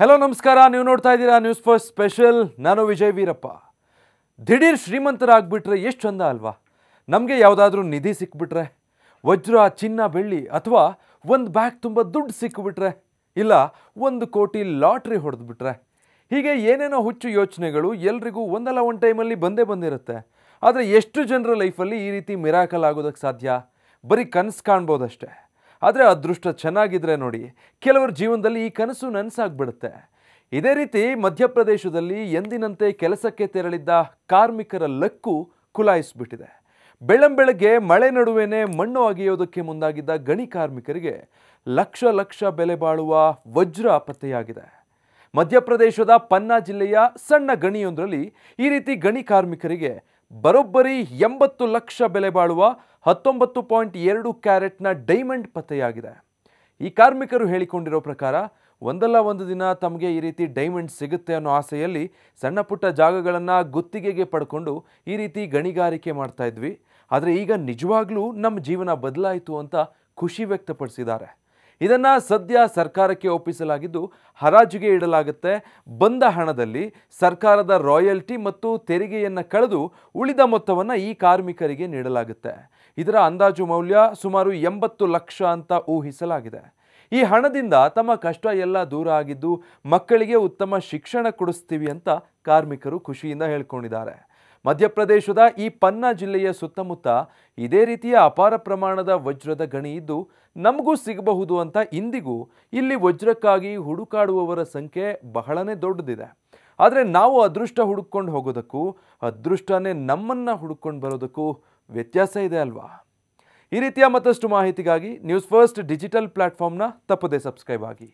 hello ನಮಸ್ಕಾರ ನೀವು ನೋಡ್ತಾ ಇದ್ದೀರಾ ನ್ಯೂಸ್ ಫಸ್ಟ್ ಸ್ಪೆಷಲ್ ನಾನು ವಿಜಯ್ ವೀರಪ್ಪ ದಿಢೀರ್ ಶ್ರೀಮಂತರಾಗ್ಬಿಟ್ರೆ ಎಷ್ಟು ಚಂದ ಅಲ್ವಾ ನಮಗೆ ಯಾವುದಾದ್ರೂ ನಿಧಿ ಸಿಕ್ಬಿಟ್ರೆ ವಜ್ರ ಚಿನ್ನ ಬೆಳ್ಳಿ ಅಥವಾ ಒಂದು ಬ್ಯಾಗ್ ತುಂಬ ದುಡ್ಡು ಸಿಕ್ಕಿಬಿಟ್ರೆ ಇಲ್ಲ ಒಂದು ಕೋಟಿ ಲಾಟ್ರಿ ಹೊಡೆದ್ಬಿಟ್ರೆ ಹೀಗೆ ಏನೇನೋ ಹುಚ್ಚು ಯೋಚನೆಗಳು ಎಲ್ರಿಗೂ ಒಂದಲ್ಲ ಒಂದು ಟೈಮಲ್ಲಿ ಬಂದೇ ಬಂದಿರುತ್ತೆ ಆದರೆ ಎಷ್ಟು ಜನರ ಲೈಫಲ್ಲಿ ಈ ರೀತಿ ಮಿರಾಕಲ್ ಆಗೋದಕ್ಕೆ ಸಾಧ್ಯ ಬರೀ ಕನಸು ಕಾಣ್ಬೋದಷ್ಟೇ ಆದರೆ ಅದೃಷ್ಟ ಚೆನ್ನಾಗಿದ್ರೆ ನೋಡಿ ಕೆಲವರ ಜೀವನದಲ್ಲಿ ಈ ಕನಸು ನನಸಾಗ್ಬಿಡುತ್ತೆ ಇದೇ ರೀತಿ ಮಧ್ಯಪ್ರದೇಶದಲ್ಲಿ ಎಂದಿನಂತೆ ಕೆಲಸಕ್ಕೆ ತೆರಳಿದ್ದ ಕಾರ್ಮಿಕರ ಲಕ್ಕು ಕುಲಾಯಿಸಿಬಿಟ್ಟಿದೆ ಬೆಳ್ಳಂಬೆಳಗ್ಗೆ ಮಳೆ ನಡುವೆನೆ ಮಣ್ಣು ಅಗೆಯೋದಕ್ಕೆ ಮುಂದಾಗಿದ್ದ ಗಣಿ ಕಾರ್ಮಿಕರಿಗೆ ಲಕ್ಷ ಲಕ್ಷ ಬೆಲೆ ಬಾಳುವ ವಜ್ರ ಪತ್ತೆಯಾಗಿದೆ ಮಧ್ಯಪ್ರದೇಶದ ಪನ್ನಾ ಜಿಲ್ಲೆಯ ಸಣ್ಣ ಗಣಿಯೊಂದರಲ್ಲಿ ಈ ರೀತಿ ಗಣಿ ಕಾರ್ಮಿಕರಿಗೆ ಬರೋಬ್ಬರಿ ಎಂಬತ್ತು ಲಕ್ಷ ಬೆಲೆ ಬಾಳುವ ಹತ್ತೊಂಬತ್ತು ಪಾಯಿಂಟ್ ಎರಡು ಕ್ಯಾರೆಟ್ನ ಡೈಮಂಡ್ ಪತ್ತೆಯಾಗಿದೆ ಈ ಕಾರ್ಮಿಕರು ಹೇಳಿಕೊಂಡಿರೋ ಪ್ರಕಾರ ಒಂದಲ್ಲ ಒಂದು ದಿನ ತಮಗೆ ಈ ರೀತಿ ಡೈಮಂಡ್ ಸಿಗುತ್ತೆ ಅನ್ನೋ ಆಸೆಯಲ್ಲಿ ಸಣ್ಣ ಪುಟ್ಟ ಜಾಗಗಳನ್ನು ಗುತ್ತಿಗೆಗೆ ಪಡ್ಕೊಂಡು ಈ ರೀತಿ ಗಣಿಗಾರಿಕೆ ಮಾಡ್ತಾ ಇದ್ವಿ ಆದರೆ ಈಗ ನಿಜವಾಗ್ಲೂ ನಮ್ಮ ಜೀವನ ಬದಲಾಯಿತು ಅಂತ ಖುಷಿ ವ್ಯಕ್ತಪಡಿಸಿದ್ದಾರೆ ಇದನ್ನು ಸದ್ಯ ಸರ್ಕಾರಕ್ಕೆ ಒಪ್ಪಿಸಲಾಗಿದ್ದು ಹರಾಜಿಗೆ ಇಡಲಾಗುತ್ತೆ ಬಂದ ಹಣದಲ್ಲಿ ಸರ್ಕಾರದ ರಾಯಲ್ಟಿ ಮತ್ತು ತೆರಿಗೆಯನ್ನು ಕಳೆದು ಉಳಿದ ಮೊತ್ತವನ್ನು ಈ ಕಾರ್ಮಿಕರಿಗೆ ನೀಡಲಾಗುತ್ತೆ ಇದರ ಅಂದಾಜು ಮೌಲ್ಯ ಸುಮಾರು ಎಂಬತ್ತು ಲಕ್ಷ ಅಂತ ಊಹಿಸಲಾಗಿದೆ ಈ ಹಣದಿಂದ ತಮ್ಮ ಕಷ್ಟ ಎಲ್ಲ ದೂರ ಆಗಿದ್ದು ಮಕ್ಕಳಿಗೆ ಉತ್ತಮ ಶಿಕ್ಷಣ ಕೊಡಿಸ್ತೀವಿ ಅಂತ ಕಾರ್ಮಿಕರು ಖುಷಿಯಿಂದ ಹೇಳ್ಕೊಂಡಿದ್ದಾರೆ ಮಧ್ಯಪ್ರದೇಶದ ಈ ಪನ್ನಾ ಜಿಲ್ಲೆಯ ಸುತ್ತಮುತ್ತ ಇದೇ ರೀತಿಯ ಅಪಾರ ಪ್ರಮಾಣದ ವಜ್ರದ ಗಣಿ ಇದ್ದು ನಮಗೂ ಸಿಗಬಹುದು ಅಂತ ಇಂದಿಗೂ ಇಲ್ಲಿ ವಜ್ರಕ್ಕಾಗಿ ಹುಡುಕಾಡುವವರ ಸಂಖ್ಯೆ ಬಹಳನೇ ದೊಡ್ಡದಿದೆ ಆದರೆ ನಾವು ಅದೃಷ್ಟ ಹುಡುಕೊಂಡು ಹೋಗೋದಕ್ಕೂ ಅದೃಷ್ಟನೇ ನಮ್ಮನ್ನು ಹುಡುಕೊಂಡು ಬರೋದಕ್ಕೂ ವ್ಯತ್ಯಾಸ ಇದೆ ಅಲ್ವಾ ಈ ರೀತಿಯ ಮತ್ತಷ್ಟು ಮಾಹಿತಿಗಾಗಿ ನ್ಯೂಸ್ ಫಸ್ಟ್ ಡಿಜಿಟಲ್ ಪ್ಲ್ಯಾಟ್ಫಾರ್ಮ್ನ ತಪ್ಪದೇ ಸಬ್ಸ್ಕ್ರೈಬ್ ಆಗಿ